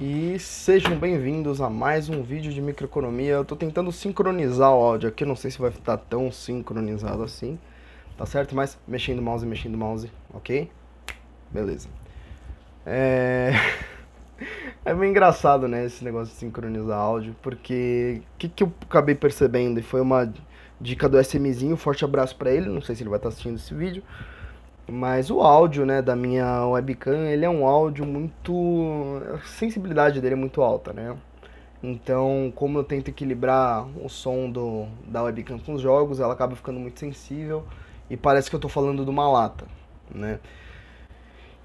e sejam bem-vindos a mais um vídeo de microeconomia. Eu tô tentando sincronizar o áudio aqui, não sei se vai estar tão sincronizado assim, tá certo? Mas mexendo o mouse, mexendo o mouse, ok? Beleza. É... é meio engraçado, né, esse negócio de sincronizar áudio, porque o que, que eu acabei percebendo, e foi uma dica do SMzinho, forte abraço para ele, não sei se ele vai estar tá assistindo esse vídeo, mas o áudio, né, da minha webcam, ele é um áudio muito... A sensibilidade dele é muito alta, né? Então, como eu tento equilibrar o som do, da webcam com os jogos, ela acaba ficando muito sensível e parece que eu estou falando de uma lata, né?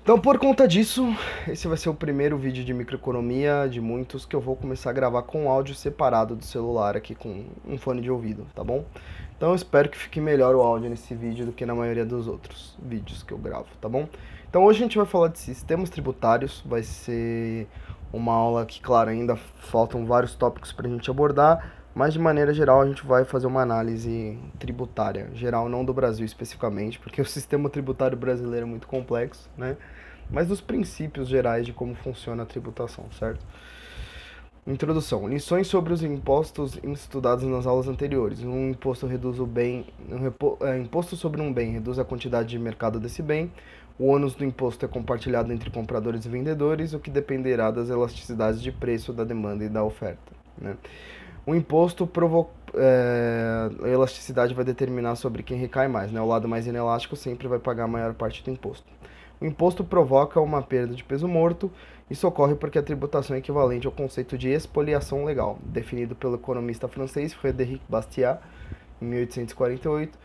Então, por conta disso, esse vai ser o primeiro vídeo de microeconomia de muitos que eu vou começar a gravar com áudio separado do celular aqui com um fone de ouvido, tá bom? Então espero que fique melhor o áudio nesse vídeo do que na maioria dos outros vídeos que eu gravo, tá bom? Então hoje a gente vai falar de sistemas tributários, vai ser uma aula que, claro, ainda faltam vários tópicos para a gente abordar, mas de maneira geral a gente vai fazer uma análise tributária, geral não do Brasil especificamente, porque o sistema tributário brasileiro é muito complexo, né? Mas dos princípios gerais de como funciona a tributação, certo? Introdução. Lições sobre os impostos estudados nas aulas anteriores. Um imposto reduz o bem, um repo, é, imposto sobre um bem reduz a quantidade de mercado desse bem. O ônus do imposto é compartilhado entre compradores e vendedores, o que dependerá das elasticidades de preço da demanda e da oferta. Né? O imposto provoca é, a elasticidade vai determinar sobre quem recai mais, né? O lado mais inelástico sempre vai pagar a maior parte do imposto. O imposto provoca uma perda de peso morto. Isso ocorre porque a tributação é equivalente ao conceito de expoliação legal, definido pelo economista francês Frédéric Bastiat em 1848,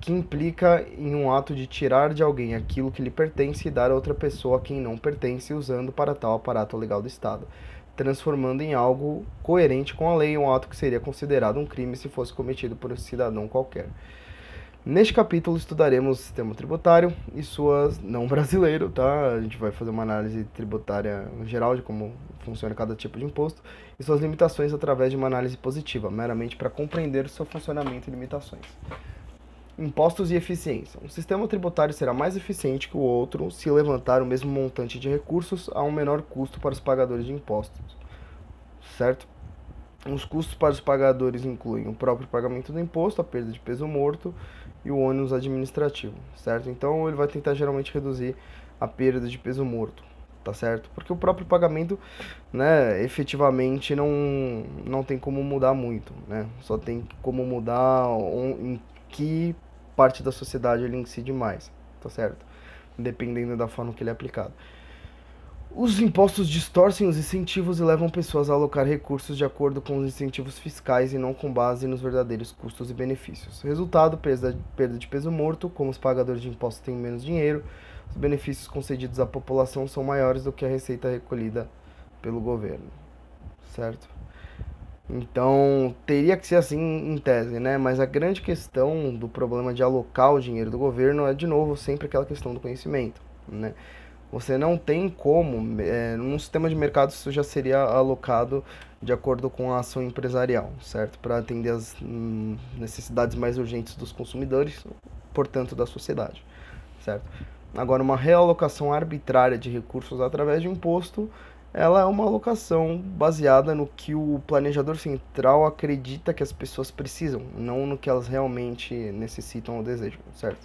que implica em um ato de tirar de alguém aquilo que lhe pertence e dar a outra pessoa a quem não pertence, usando para tal aparato legal do Estado, transformando em algo coerente com a lei um ato que seria considerado um crime se fosse cometido por um cidadão qualquer. Neste capítulo estudaremos o sistema tributário e suas não brasileiro, tá? A gente vai fazer uma análise tributária geral de como funciona cada tipo de imposto e suas limitações através de uma análise positiva, meramente para compreender o seu funcionamento e limitações. Impostos e eficiência. Um sistema tributário será mais eficiente que o outro se levantar o mesmo montante de recursos a um menor custo para os pagadores de impostos. Certo? Os custos para os pagadores incluem o próprio pagamento do imposto, a perda de peso morto, e o ônus administrativo, certo? Então ele vai tentar geralmente reduzir a perda de peso morto, tá certo? Porque o próprio pagamento, né, efetivamente não, não tem como mudar muito, né? Só tem como mudar em que parte da sociedade ele incide mais, tá certo? Dependendo da forma que ele é aplicado. Os impostos distorcem os incentivos e levam pessoas a alocar recursos de acordo com os incentivos fiscais e não com base nos verdadeiros custos e benefícios. Resultado: perda de peso morto. Como os pagadores de impostos têm menos dinheiro, os benefícios concedidos à população são maiores do que a receita recolhida pelo governo. Certo? Então, teria que ser assim em tese, né? Mas a grande questão do problema de alocar o dinheiro do governo é, de novo, sempre aquela questão do conhecimento, né? você não tem como, é, num sistema de mercado isso já seria alocado de acordo com a ação empresarial, certo? Para atender as hum, necessidades mais urgentes dos consumidores, portanto da sociedade, certo? Agora, uma realocação arbitrária de recursos através de imposto, ela é uma alocação baseada no que o planejador central acredita que as pessoas precisam, não no que elas realmente necessitam ou desejam, certo?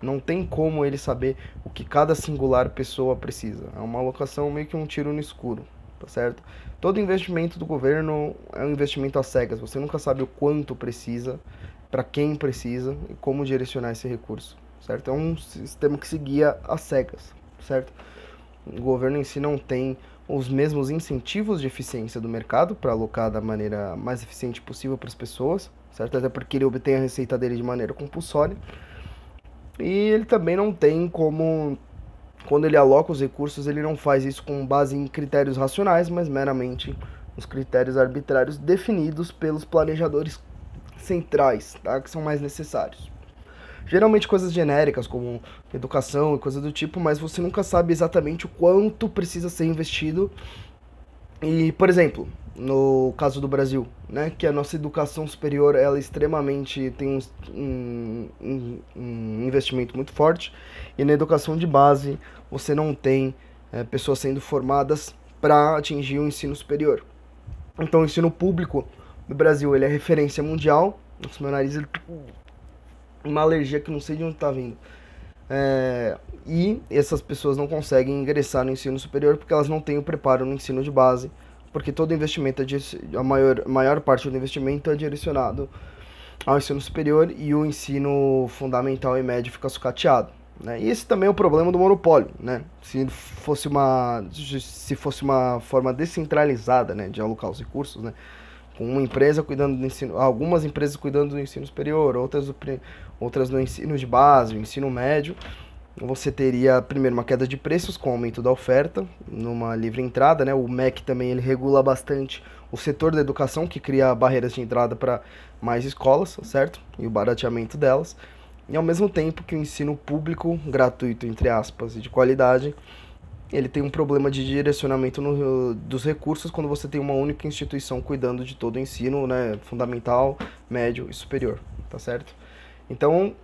Não tem como ele saber o que cada singular pessoa precisa. É uma alocação meio que um tiro no escuro, tá certo? Todo investimento do governo é um investimento às cegas. Você nunca sabe o quanto precisa, para quem precisa e como direcionar esse recurso, certo? É um sistema que se guia às cegas, certo? O governo em si não tem os mesmos incentivos de eficiência do mercado para alocar da maneira mais eficiente possível para as pessoas, certo? Até porque ele obtém a receita dele de maneira compulsória. E ele também não tem como. Quando ele aloca os recursos, ele não faz isso com base em critérios racionais, mas meramente os critérios arbitrários definidos pelos planejadores centrais, tá? que são mais necessários. Geralmente coisas genéricas como educação e coisa do tipo, mas você nunca sabe exatamente o quanto precisa ser investido. E, por exemplo, no caso do Brasil, né, que a nossa educação superior ela é extremamente tem um, um, um investimento muito forte e na educação de base você não tem é, pessoas sendo formadas para atingir o um ensino superior. Então o ensino público do Brasil ele é referência mundial. Nossa, meu nariz ele... Tá uma alergia que não sei de onde está vindo. É, e essas pessoas não conseguem ingressar no ensino superior porque elas não têm o preparo no ensino de base porque todo investimento, é a maior, maior parte do investimento é direcionado ao ensino superior e o ensino fundamental e médio fica sucateado. Né? E esse também é o problema do monopólio, né? Se fosse uma, se fosse uma forma descentralizada né, de alocar os recursos, né? com uma empresa cuidando do ensino, algumas empresas cuidando do ensino superior, outras do, outras do ensino de base, do ensino médio, você teria primeiro uma queda de preços com o aumento da oferta numa livre entrada, né? O MEC também ele regula bastante o setor da educação que cria barreiras de entrada para mais escolas, certo? E o barateamento delas. E ao mesmo tempo que o ensino público gratuito, entre aspas, e de qualidade, ele tem um problema de direcionamento no, dos recursos quando você tem uma única instituição cuidando de todo o ensino, né, fundamental, médio e superior, tá certo? Então,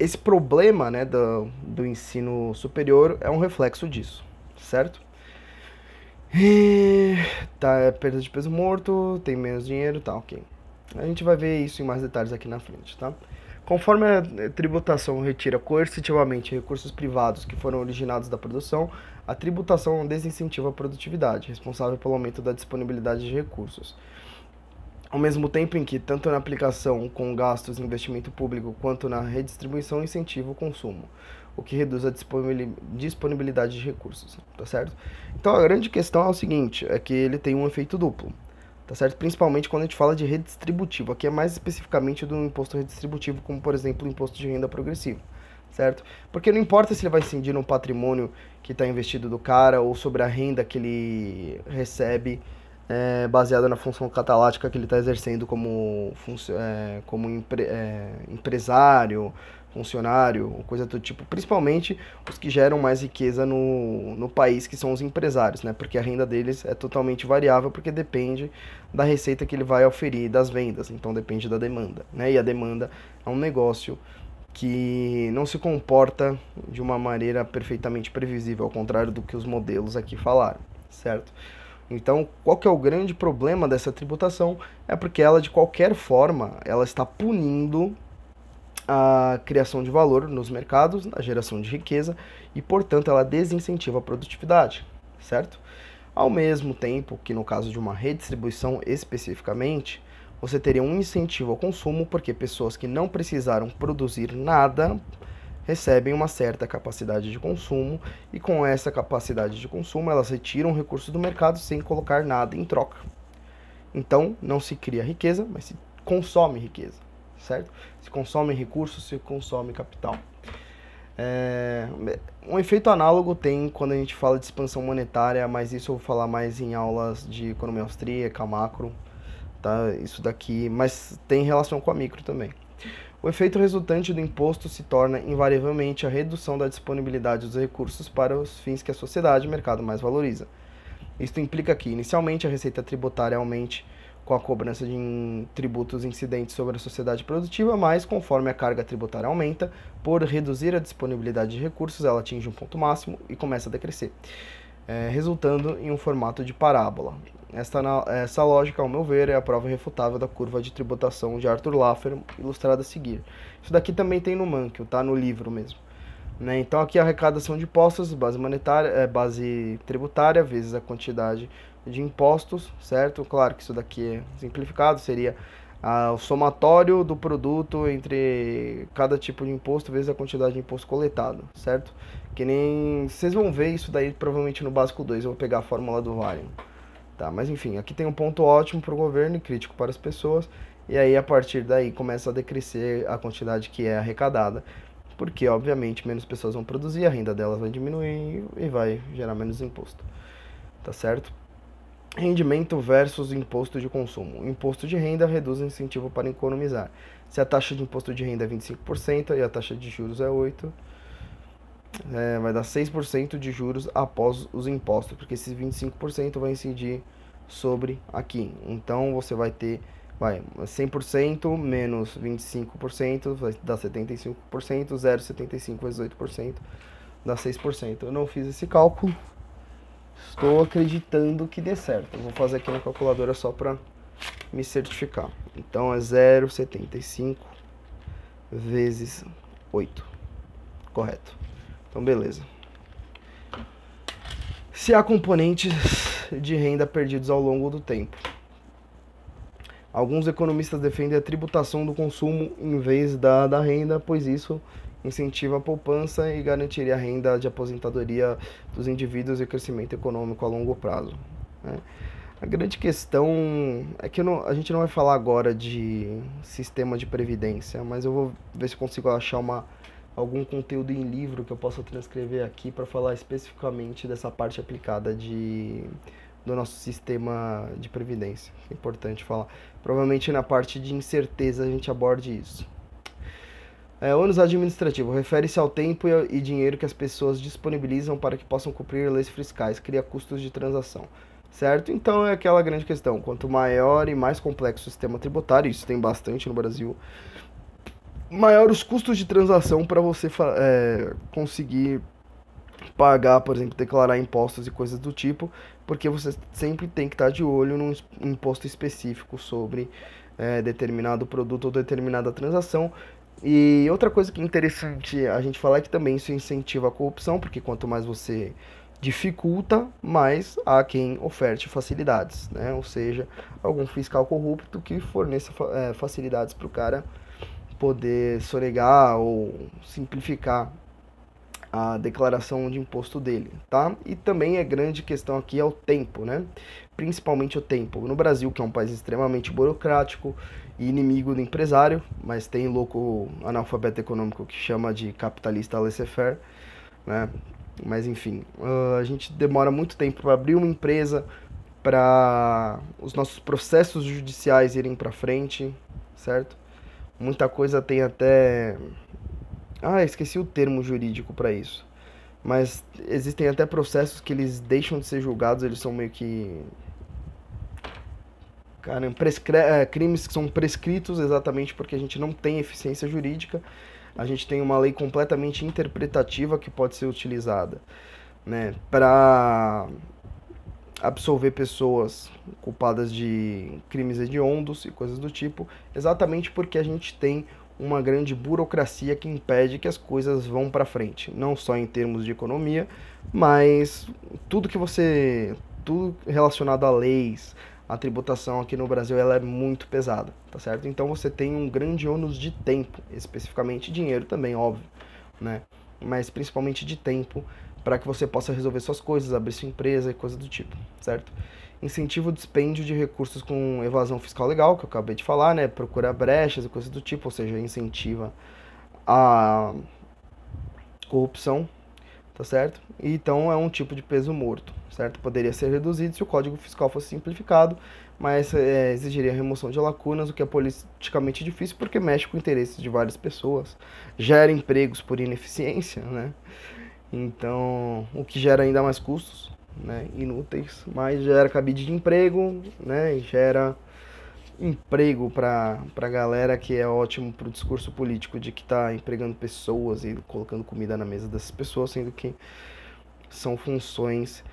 esse problema né, do, do ensino superior é um reflexo disso, certo? E, tá, é perda de peso morto, tem menos dinheiro, tá, ok. A gente vai ver isso em mais detalhes aqui na frente, tá? Conforme a eh, tributação retira coercitivamente recursos privados que foram originados da produção, a tributação desincentiva a produtividade, responsável pelo aumento da disponibilidade de recursos ao mesmo tempo em que, tanto na aplicação com gastos e investimento público, quanto na redistribuição, incentiva o consumo, o que reduz a disponibilidade de recursos, tá certo? Então a grande questão é o seguinte, é que ele tem um efeito duplo, tá certo? Principalmente quando a gente fala de redistributivo, aqui é mais especificamente do imposto redistributivo, como por exemplo o imposto de renda progressivo, certo? Porque não importa se ele vai incidir no patrimônio que está investido do cara ou sobre a renda que ele recebe, é, baseada na função catalática que ele está exercendo como, é, como empre é, empresário, funcionário, coisa do tipo. Principalmente os que geram mais riqueza no, no país, que são os empresários, né? Porque a renda deles é totalmente variável, porque depende da receita que ele vai oferir, das vendas. Então depende da demanda, né? E a demanda é um negócio que não se comporta de uma maneira perfeitamente previsível, ao contrário do que os modelos aqui falaram, certo? Então, qual que é o grande problema dessa tributação? É porque ela, de qualquer forma, ela está punindo a criação de valor nos mercados, a geração de riqueza e, portanto, ela desincentiva a produtividade, certo? Ao mesmo tempo que, no caso de uma redistribuição especificamente, você teria um incentivo ao consumo, porque pessoas que não precisaram produzir nada recebem uma certa capacidade de consumo e com essa capacidade de consumo elas retiram recursos do mercado sem colocar nada em troca. Então não se cria riqueza, mas se consome riqueza, certo? Se consome recursos, se consome capital. É, um efeito análogo tem quando a gente fala de expansão monetária, mas isso eu vou falar mais em aulas de economia austríaca, macro, tá? Isso daqui, mas tem relação com a micro também. O efeito resultante do imposto se torna, invariavelmente, a redução da disponibilidade dos recursos para os fins que a sociedade e mercado mais valoriza. Isto implica que, inicialmente, a receita tributária aumente com a cobrança de tributos incidentes sobre a sociedade produtiva, mas conforme a carga tributária aumenta, por reduzir a disponibilidade de recursos, ela atinge um ponto máximo e começa a decrescer é, resultando em um formato de parábola. Esta, essa lógica, ao meu ver, é a prova refutável da curva de tributação de Arthur Laffer, ilustrada a seguir. Isso daqui também tem no Mankel, tá? No livro mesmo. Né? Então aqui a arrecadação de impostos, base monetária, é, base tributária vezes a quantidade de impostos, certo? Claro que isso daqui é simplificado, seria ah, o somatório do produto entre cada tipo de imposto vezes a quantidade de imposto coletado, certo? Que nem. Vocês vão ver isso daí provavelmente no básico 2, eu vou pegar a fórmula do Varian. Tá, mas enfim, aqui tem um ponto ótimo para o governo e crítico para as pessoas. E aí a partir daí começa a decrescer a quantidade que é arrecadada. Porque, obviamente, menos pessoas vão produzir, a renda delas vai diminuir e vai gerar menos imposto. Tá certo? Rendimento versus imposto de consumo. O imposto de renda reduz o incentivo para economizar. Se a taxa de imposto de renda é 25% e a taxa de juros é 8%, é, né, vai dar 6% de juros após os impostos, porque esses 25% vai incidir sobre aqui. Então você vai ter vai 100% menos 25%, vai dar 75%, 0,75 vezes 8% dá 6%. Eu não fiz esse cálculo, Estou acreditando que dê certo. Eu vou fazer aqui na calculadora só para me certificar. Então é 0,75 vezes 8. Correto. Então beleza. Se há componentes de renda perdidos ao longo do tempo. Alguns economistas defendem a tributação do consumo em vez da, da renda, pois isso incentiva a poupança e garantiria a renda de aposentadoria dos indivíduos e o crescimento econômico a longo prazo. Né? A grande questão é que não, a gente não vai falar agora de sistema de previdência, mas eu vou ver se consigo achar uma, algum conteúdo em livro que eu possa transcrever aqui para falar especificamente dessa parte aplicada de, do nosso sistema de previdência. É importante falar. Provavelmente na parte de incerteza a gente aborde isso. É, ônus administrativo refere-se ao tempo e, e dinheiro que as pessoas disponibilizam para que possam cumprir leis fiscais, cria custos de transação certo? Então é aquela grande questão: quanto maior e mais complexo o sistema tributário, isso tem bastante no Brasil, maior os custos de transação para você é, conseguir pagar, por exemplo, declarar impostos e coisas do tipo, porque você sempre tem que estar tá de olho num imposto específico sobre é, determinado produto ou determinada transação e outra coisa que é interessante a gente falar é que também isso incentiva a corrupção, porque quanto mais você dificulta, mais há quem oferte facilidades, né? Ou seja, algum fiscal corrupto que forneça é, facilidades para o cara poder sonegar ou simplificar a declaração de imposto dele, tá? E também é grande questão aqui é o tempo, né? Principalmente o tempo. No Brasil, que é um país extremamente burocrático e inimigo do empresário, mas tem louco analfabeto econômico que chama de capitalista laissez-faire, né? Mas enfim, ah, a gente demora muito tempo para abrir uma empresa, para os nossos processos judiciais irem para frente, certo? Muita coisa tem até ah, esqueci o termo jurídico para isso. Mas existem até processos que eles deixam de ser julgados, eles são meio que. Caramba, é, crimes que são prescritos exatamente porque a gente não tem eficiência jurídica, a gente tem uma lei completamente interpretativa que pode ser utilizada né, para absolver pessoas culpadas de crimes hediondos e coisas do tipo, exatamente porque a gente tem uma grande burocracia que impede que as coisas vão para frente, não só em termos de economia, mas tudo que você tudo relacionado a leis, a tributação aqui no Brasil ela é muito pesada, tá certo? Então você tem um grande ônus de tempo, especificamente dinheiro também, óbvio, né? Mas principalmente de tempo para que você possa resolver suas coisas, abrir sua empresa e coisa do tipo, certo? Incentiva o dispêndio de recursos com evasão fiscal legal, que eu acabei de falar, né? Procura brechas e coisas do tipo, ou seja, incentiva a corrupção, tá certo? então é um tipo de peso morto, certo? Poderia ser reduzido se o código fiscal fosse simplificado, mas é, exigiria remoção de lacunas, o que é politicamente difícil porque mexe com interesses de várias pessoas, gera empregos por ineficiência, né? Então, o que gera ainda mais custos né, inúteis, mas gera cabide de emprego, né, gera emprego para a galera que é ótimo para o discurso político de que está empregando pessoas e colocando comida na mesa dessas pessoas, sendo que são funções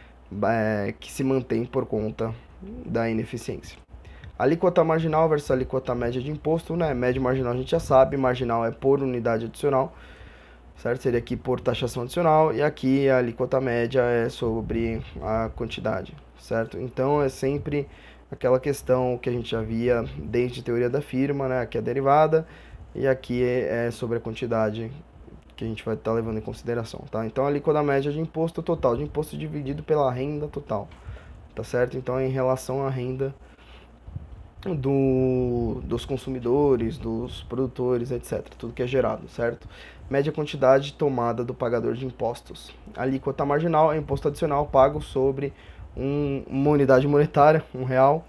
é, que se mantêm por conta da ineficiência. Alíquota marginal versus alíquota média de imposto, né? Média marginal a gente já sabe, marginal é por unidade adicional certo? Seria aqui por taxação adicional e aqui a alíquota média é sobre a quantidade, certo? Então é sempre aquela questão que a gente já via desde teoria da firma, né? Aqui é a derivada e aqui é, é sobre a quantidade que a gente vai estar tá levando em consideração, tá? Então a alíquota média de imposto total, de imposto dividido pela renda total, tá certo? Então é em relação à renda do, dos consumidores, dos produtores, etc. Tudo que é gerado, certo? Média quantidade tomada do pagador de impostos. Alíquota marginal é imposto adicional pago sobre um, uma unidade monetária, um real,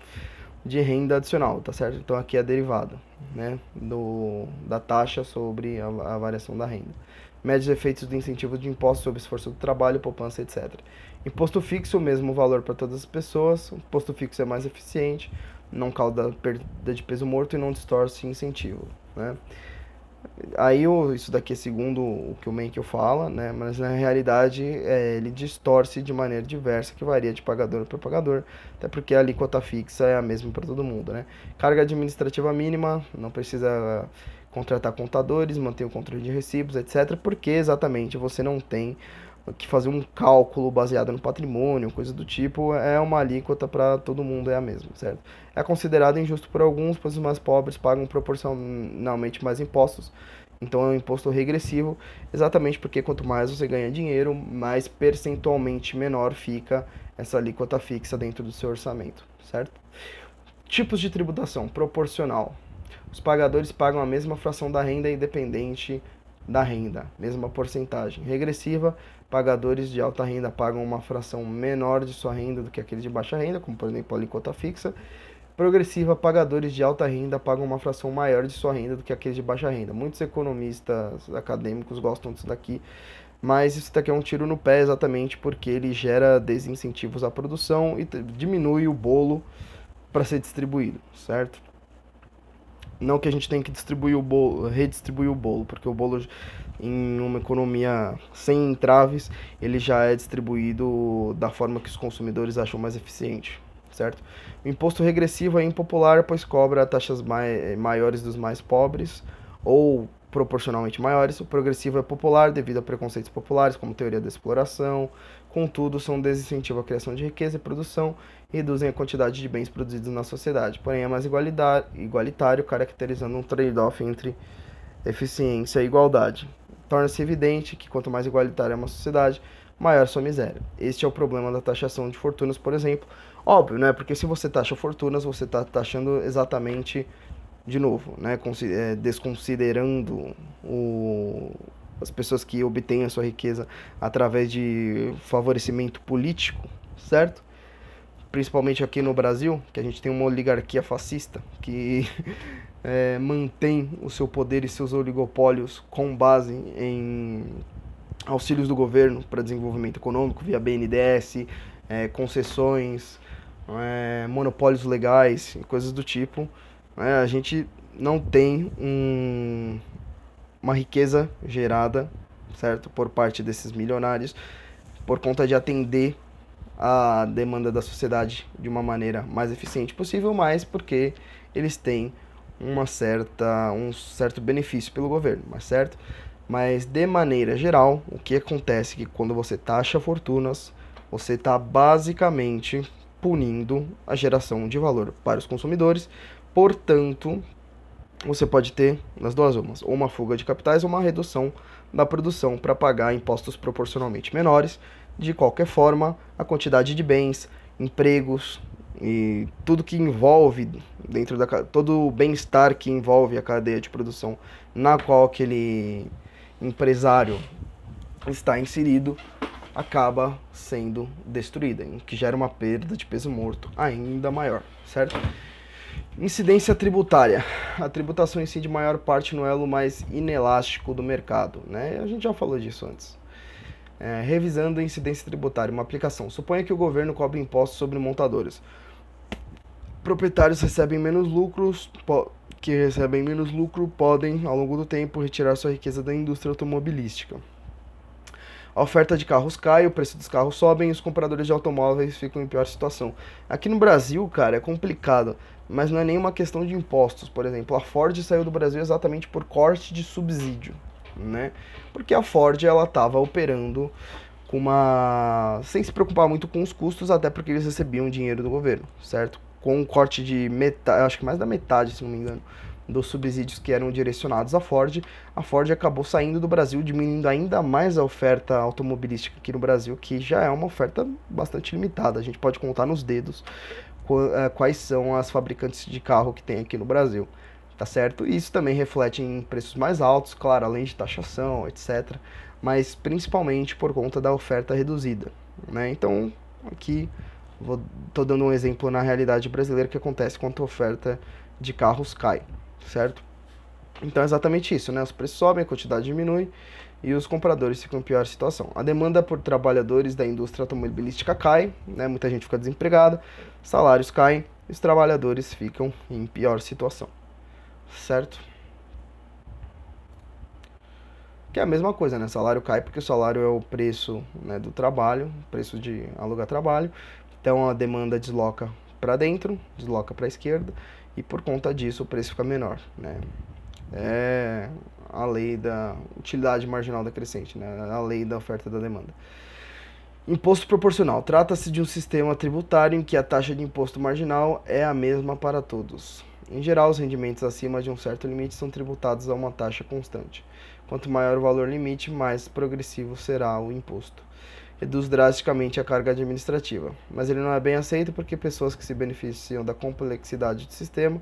de renda adicional, tá certo? Então aqui é derivado, né? Do, da taxa sobre a, a variação da renda. Médios efeitos do incentivo de impostos sobre esforço do trabalho, poupança, etc. Imposto fixo, o mesmo valor para todas as pessoas. O imposto fixo é mais eficiente não causa perda de peso morto e não distorce incentivo, né? Aí eu, isso daqui é segundo o que o Menkel fala, né? Mas na realidade é, ele distorce de maneira diversa, que varia de pagador para pagador, até porque a alíquota fixa é a mesma para todo mundo, né? Carga administrativa mínima, não precisa contratar contadores, manter o controle de recibos, etc, porque exatamente você não tem que fazer um cálculo baseado no patrimônio, coisa do tipo, é uma alíquota para todo mundo, é a mesma, certo? É considerado injusto por alguns, pois os mais pobres pagam proporcionalmente mais impostos. Então é um imposto regressivo, exatamente porque quanto mais você ganha dinheiro, mais percentualmente menor fica essa alíquota fixa dentro do seu orçamento, certo? Tipos de tributação proporcional. Os pagadores pagam a mesma fração da renda independente da renda, mesma porcentagem. Regressiva Pagadores de alta renda pagam uma fração menor de sua renda do que aqueles de baixa renda, como por exemplo a alíquota fixa. Progressiva, pagadores de alta renda pagam uma fração maior de sua renda do que aqueles de baixa renda. Muitos economistas acadêmicos gostam disso daqui, mas isso daqui é um tiro no pé exatamente porque ele gera desincentivos à produção e diminui o bolo para ser distribuído, certo? Não que a gente tenha que distribuir o bolo, redistribuir o bolo, porque o bolo em uma economia sem entraves, ele já é distribuído da forma que os consumidores acham mais eficiente, certo? O imposto regressivo é impopular, pois cobra taxas mai maiores dos mais pobres ou proporcionalmente maiores. O progressivo é popular devido a preconceitos populares, como teoria da exploração, Contudo, são um desincentivo à criação de riqueza e produção e reduzem a quantidade de bens produzidos na sociedade. Porém, é mais igualitário, caracterizando um trade-off entre eficiência e igualdade. Torna-se evidente que quanto mais igualitária é uma sociedade, maior sua miséria. Este é o problema da taxação de fortunas, por exemplo. Óbvio, né? Porque se você taxa fortunas, você está taxando exatamente de novo, né? Eh, desconsiderando o, as pessoas que obtêm a sua riqueza através de favorecimento político, certo? Principalmente aqui no Brasil, que a gente tem uma oligarquia fascista que é, mantém o seu poder e seus oligopólios com base em auxílios do governo para desenvolvimento econômico via BNDES, é, concessões, é, monopólios legais, coisas do tipo. Né? a gente não tem um, uma riqueza gerada, certo? Por parte desses milionários, por conta de atender a demanda da sociedade de uma maneira mais eficiente possível, mas porque eles têm uma certa, um certo benefício pelo governo, mas certo? Mas de maneira geral, o que acontece é que quando você taxa fortunas, você está basicamente punindo a geração de valor para os consumidores, portanto, você pode ter nas duas umas, ou uma fuga de capitais ou uma redução da produção para pagar impostos proporcionalmente menores. De qualquer forma, a quantidade de bens, empregos e tudo que envolve dentro da todo o bem-estar que envolve a cadeia de produção na qual aquele empresário está inserido acaba sendo destruída, o que gera uma perda de peso morto ainda maior, certo? Incidência tributária. A tributação incide maior parte no elo mais inelástico do mercado. Né? A gente já falou disso antes. É, revisando a incidência tributária, uma aplicação. Suponha que o governo cobre impostos sobre montadores. Proprietários recebem menos lucros, que recebem menos lucro podem, ao longo do tempo, retirar sua riqueza da indústria automobilística. A oferta de carros cai, o preço dos carros sobe e os compradores de automóveis ficam em pior situação. Aqui no Brasil, cara, é complicado mas não é nenhuma questão de impostos. Por exemplo, a Ford saiu do Brasil exatamente por corte de subsídio, né? Porque a Ford ela estava operando com uma sem se preocupar muito com os custos, até porque eles recebiam dinheiro do governo, certo? Com um corte de metade, acho que mais da metade, se não me engano, dos subsídios que eram direcionados à Ford, a Ford acabou saindo do Brasil, diminuindo ainda mais a oferta automobilística aqui no Brasil, que já é uma oferta bastante limitada. A gente pode contar nos dedos é, quais são as fabricantes de carro que tem aqui no Brasil, tá certo? isso também reflete em preços mais altos, claro, além de taxação, etc. Mas principalmente por conta da oferta reduzida, né? Então, aqui vou, tô dando um exemplo na realidade brasileira que acontece quando a oferta de carros cai, certo? Então é exatamente isso, né? Os preços sobem, a quantidade diminui e os compradores ficam em pior situação. A demanda por trabalhadores da indústria automobilística cai, né, muita gente fica desempregada, salários caem, os trabalhadores ficam em pior situação, certo? Que é a mesma coisa, né? Salário cai porque o salário é o preço né, do trabalho, preço de alugar trabalho. Então a demanda desloca para dentro, desloca para a esquerda e por conta disso o preço fica menor, né? É a lei da utilidade marginal decrescente, né? a lei da oferta e da demanda. Imposto proporcional. Trata-se de um sistema tributário em que a taxa de imposto marginal é a mesma para todos. Em geral, os rendimentos acima de um certo limite são tributados a uma taxa constante. Quanto maior o valor limite, mais progressivo será o imposto. Reduz drasticamente a carga administrativa, mas ele não é bem aceito porque pessoas que se beneficiam da complexidade do sistema,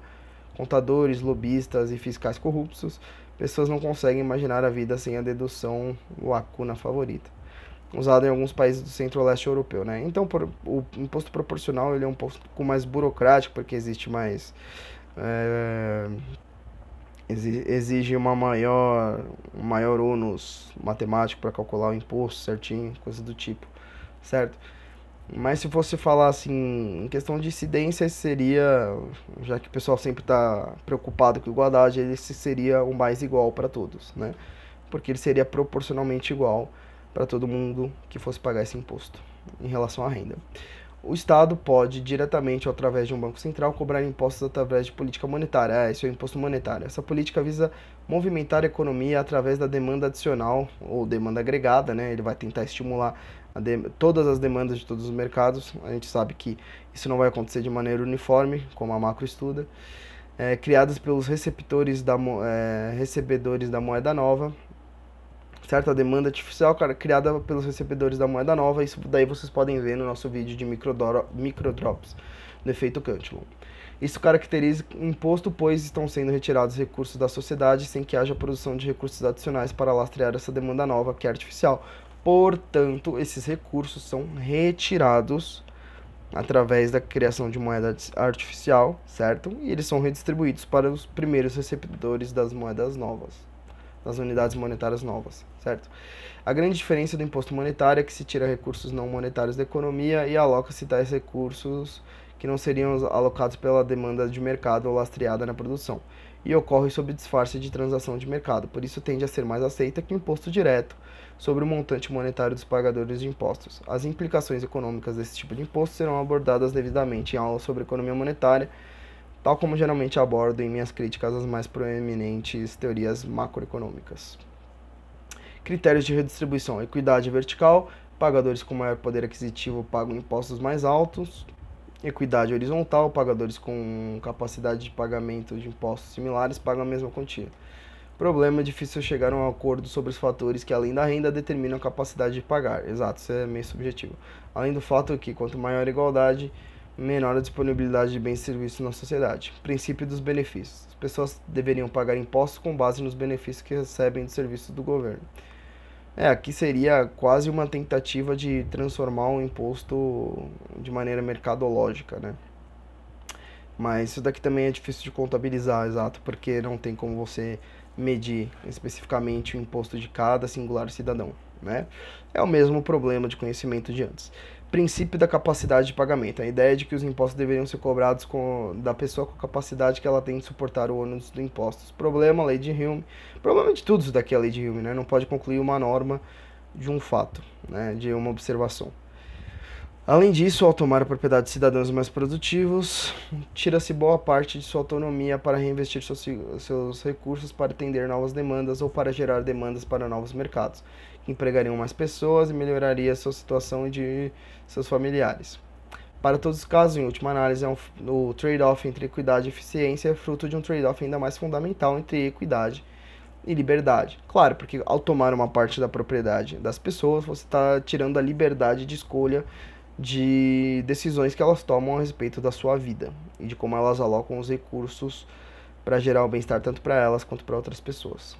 contadores, lobistas e fiscais corruptos, pessoas não conseguem imaginar a vida sem a dedução lacuna favorita, usada em alguns países do centro-leste europeu, né? Então, por, o imposto proporcional ele é um pouco mais burocrático porque existe mais é, exige uma maior um maior ônus matemático para calcular o imposto certinho, coisa do tipo, certo? Mas se fosse falar assim, em questão de incidência, seria, já que o pessoal sempre está preocupado com igualdade, ele seria o mais igual para todos, né? Porque ele seria proporcionalmente igual para todo mundo que fosse pagar esse imposto em relação à renda. O Estado pode, diretamente ou através de um Banco Central, cobrar impostos através de política monetária. Ah, é, o é imposto monetário. Essa política visa movimentar a economia através da demanda adicional ou demanda agregada, né? Ele vai tentar estimular de, todas as demandas de todos os mercados. A gente sabe que isso não vai acontecer de maneira uniforme, como a macro estuda. É, criadas pelos receptores da, é, recebedores da moeda nova, certa demanda artificial cara, criada pelos recebedores da moeda nova. Isso daí vocês podem ver no nosso vídeo de microdrops, micro do efeito Cantillon. Isso caracteriza imposto, pois estão sendo retirados recursos da sociedade sem que haja produção de recursos adicionais para lastrear essa demanda nova que é artificial, Portanto, esses recursos são retirados através da criação de moeda artificial, certo? E eles são redistribuídos para os primeiros receptores das moedas novas, das unidades monetárias novas, certo? A grande diferença do imposto monetário é que se tira recursos não monetários da economia e aloca-se tais recursos que não seriam alocados pela demanda de mercado ou lastreada na produção, e ocorre sob disfarce de transação de mercado, por isso tende a ser mais aceita que o imposto direto, sobre o montante monetário dos pagadores de impostos. As implicações econômicas desse tipo de imposto serão abordadas devidamente em aula sobre economia monetária, tal como geralmente abordo em minhas críticas às mais proeminentes teorias macroeconômicas. Critérios de redistribuição: equidade vertical, pagadores com maior poder aquisitivo pagam impostos mais altos. Equidade horizontal, pagadores com capacidade de pagamento de impostos similares pagam a mesma quantia. Problema, é difícil chegar a um acordo sobre os fatores que, além da renda, determinam a capacidade de pagar. Exato, isso é meio subjetivo. Além do fato que, quanto maior a igualdade, menor a disponibilidade de bens e serviços na sociedade. Princípio dos benefícios. As pessoas deveriam pagar impostos com base nos benefícios que recebem dos serviços do governo. É, aqui seria quase uma tentativa de transformar o imposto de maneira mercadológica, né? Mas isso daqui também é difícil de contabilizar, exato, porque não tem como você medir especificamente o imposto de cada singular cidadão. Né? É o mesmo problema de conhecimento de antes. Princípio da capacidade de pagamento. A ideia de que os impostos deveriam ser cobrados com, da pessoa com a capacidade que ela tem de suportar o ônus dos impostos. Problema, lei de Hume. Problema de tudo isso daqui é a lei de Hume, né? Não pode concluir uma norma de um fato, né? de uma observação. Além disso, ao tomar a propriedade de cidadãos mais produtivos, tira-se boa parte de sua autonomia para reinvestir seus, seus, recursos para atender novas demandas ou para gerar demandas para novos mercados, que empregariam mais pessoas e melhoraria sua situação e de seus familiares. Para todos os casos, em última análise, é um, o trade-off entre equidade e eficiência é fruto de um trade-off ainda mais fundamental entre equidade e liberdade. Claro, porque ao tomar uma parte da propriedade das pessoas, você está tirando a liberdade de escolha de decisões que elas tomam a respeito da sua vida e de como elas alocam os recursos para gerar o bem-estar tanto para elas quanto para outras pessoas,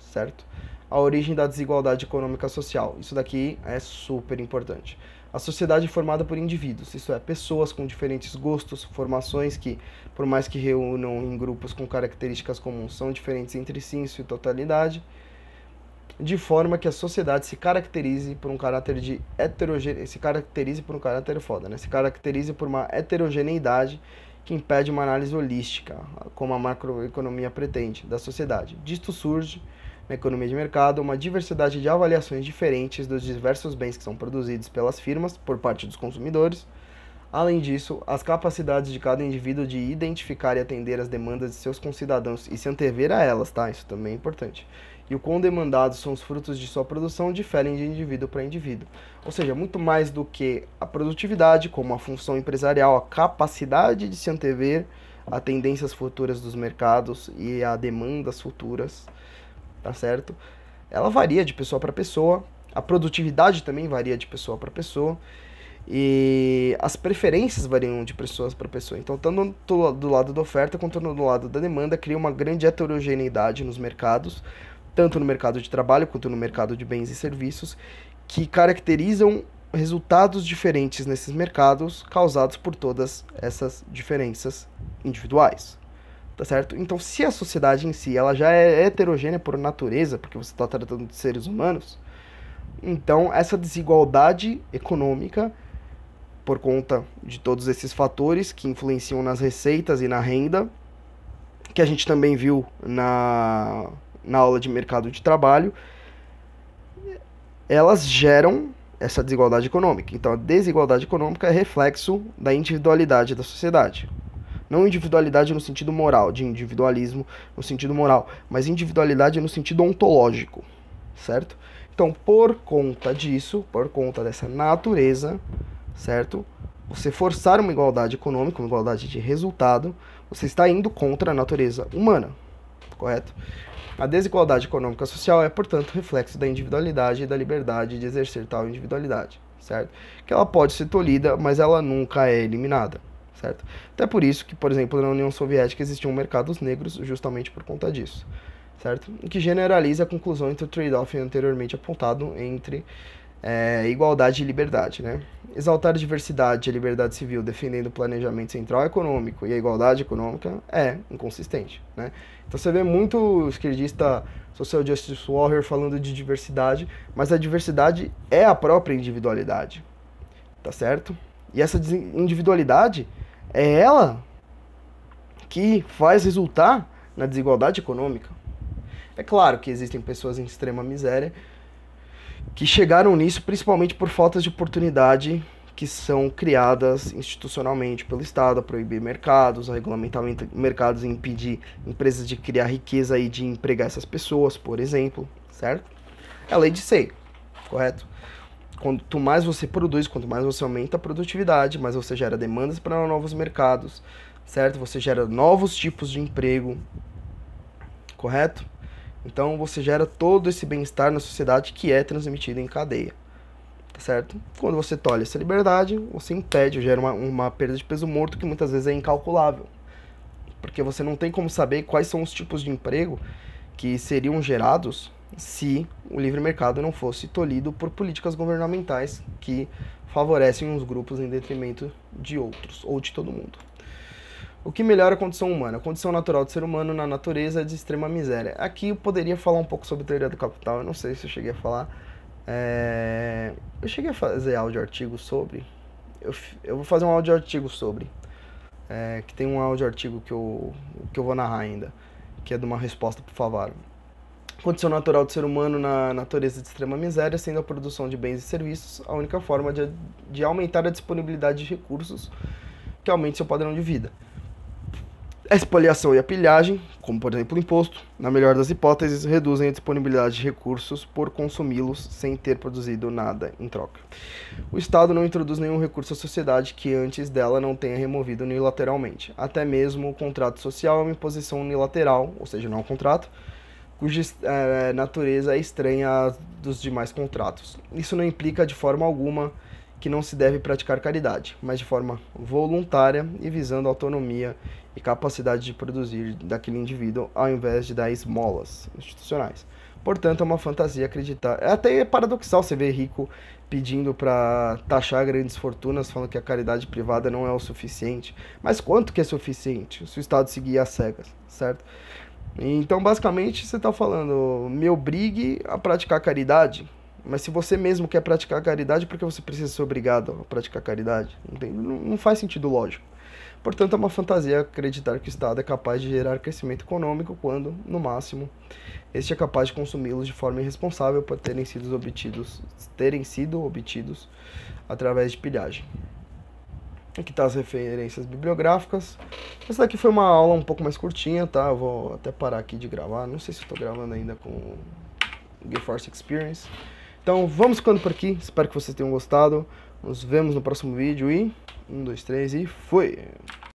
certo? A origem da desigualdade econômica social. Isso daqui é super importante. A sociedade é formada por indivíduos, isso é, pessoas com diferentes gostos, formações que, por mais que reúnam em grupos com características comuns, são diferentes entre si em sua totalidade de forma que a sociedade se caracterize por um caráter de heterogene... se caracterize por um caráter foda, né? Se caracterize por uma heterogeneidade que impede uma análise holística, como a macroeconomia pretende, da sociedade. Disto surge, na economia de mercado, uma diversidade de avaliações diferentes dos diversos bens que são produzidos pelas firmas por parte dos consumidores. Além disso, as capacidades de cada indivíduo de identificar e atender as demandas de seus concidadãos e se antever a elas, tá? Isso também é importante e o quão demandados são os frutos de sua produção diferem de indivíduo para indivíduo. Ou seja, muito mais do que a produtividade, como a função empresarial, a capacidade de se antever a tendências futuras dos mercados e a demandas futuras, tá certo? Ela varia de pessoa para pessoa, a produtividade também varia de pessoa para pessoa e as preferências variam de pessoas para pessoa. Então, tanto do lado da oferta quanto do lado da demanda, cria uma grande heterogeneidade nos mercados tanto no mercado de trabalho quanto no mercado de bens e serviços, que caracterizam resultados diferentes nesses mercados causados por todas essas diferenças individuais. Tá certo? Então, se a sociedade em si ela já é heterogênea por natureza, porque você está tratando de seres humanos, então essa desigualdade econômica por conta de todos esses fatores que influenciam nas receitas e na renda, que a gente também viu na na aula de mercado de trabalho, elas geram essa desigualdade econômica. Então, a desigualdade econômica é reflexo da individualidade da sociedade. Não individualidade no sentido moral, de individualismo no sentido moral, mas individualidade no sentido ontológico, certo? Então, por conta disso, por conta dessa natureza, certo? Você forçar uma igualdade econômica, uma igualdade de resultado, você está indo contra a natureza humana correto, A desigualdade econômica social é, portanto, reflexo da individualidade e da liberdade de exercer tal individualidade, certo? Que ela pode ser tolhida, mas ela nunca é eliminada, certo? Até por isso que, por exemplo, na União Soviética existiam mercados negros justamente por conta disso, certo? O que generaliza a conclusão entre o trade-off anteriormente apontado entre é, igualdade e liberdade, né? Exaltar a diversidade e a liberdade civil defendendo o planejamento central econômico e a igualdade econômica é inconsistente, né? Então você vê muito esquerdista social justice warrior falando de diversidade, mas a diversidade é a própria individualidade, tá certo? E essa individualidade é ela que faz resultar na desigualdade econômica. É claro que existem pessoas em extrema miséria que chegaram nisso principalmente por faltas de oportunidade que são criadas institucionalmente pelo Estado, a proibir mercados, a regulamentar mercados e impedir empresas de criar riqueza e de empregar essas pessoas, por exemplo, certo? É a lei de SEI, correto? Quanto mais você produz, quanto mais você aumenta a produtividade, mais você gera demandas para novos mercados, certo? Você gera novos tipos de emprego, correto? Então você gera todo esse bem-estar na sociedade que é transmitido em cadeia. Tá certo? Quando você tolhe essa liberdade, você impede, gera uma, uma perda de peso morto que muitas vezes é incalculável. Porque você não tem como saber quais são os tipos de emprego que seriam gerados se o livre mercado não fosse tolhido por políticas governamentais que favorecem uns grupos em detrimento de outros ou de todo mundo. O que melhora a condição humana? A condição natural do ser humano na natureza é de extrema miséria. Aqui eu poderia falar um pouco sobre teoria do capital, eu não sei se eu cheguei a falar. É... Eu cheguei a fazer áudio artigo sobre. Eu, f... eu vou fazer um áudio artigo sobre. É... Que tem um áudio artigo que eu... que eu vou narrar ainda, que é de uma resposta pro Favaro. Condição natural do ser humano na natureza de extrema miséria, sendo a produção de bens e serviços a única forma de, de aumentar a disponibilidade de recursos que aumente seu padrão de vida. A espoliação e a pilhagem, como por exemplo o imposto, na melhor das hipóteses, reduzem a disponibilidade de recursos por consumi-los sem ter produzido nada em troca. O Estado não introduz nenhum recurso à sociedade que antes dela não tenha removido unilateralmente. Até mesmo o contrato social é uma imposição unilateral, ou seja, não é um contrato, cuja é, natureza é estranha à dos demais contratos. Isso não implica de forma alguma que não se deve praticar caridade, mas de forma voluntária e visando a autonomia e capacidade de produzir daquele indivíduo ao invés de dar esmolas institucionais. Portanto, é uma fantasia acreditar. É até paradoxal você ver rico pedindo para taxar grandes fortunas, falando que a caridade privada não é o suficiente. Mas quanto que é suficiente se o Estado seguir as cegas, certo? Então, basicamente, você está falando, me obrigue a praticar caridade, mas se você mesmo quer praticar caridade, por que você precisa ser obrigado a praticar caridade? Não, tem, não faz sentido lógico. Portanto, é uma fantasia acreditar que o Estado é capaz de gerar crescimento econômico quando, no máximo, este é capaz de consumi-los de forma irresponsável por terem sido obtidos, terem sido obtidos através de pilhagem. Aqui tá as referências bibliográficas. Essa daqui foi uma aula um pouco mais curtinha, tá? Eu vou até parar aqui de gravar. Não sei se estou gravando ainda com o GeForce Experience. Então vamos ficando por aqui. Espero que vocês tenham gostado. Nos vemos no próximo vídeo e... Um, dois, três e foi!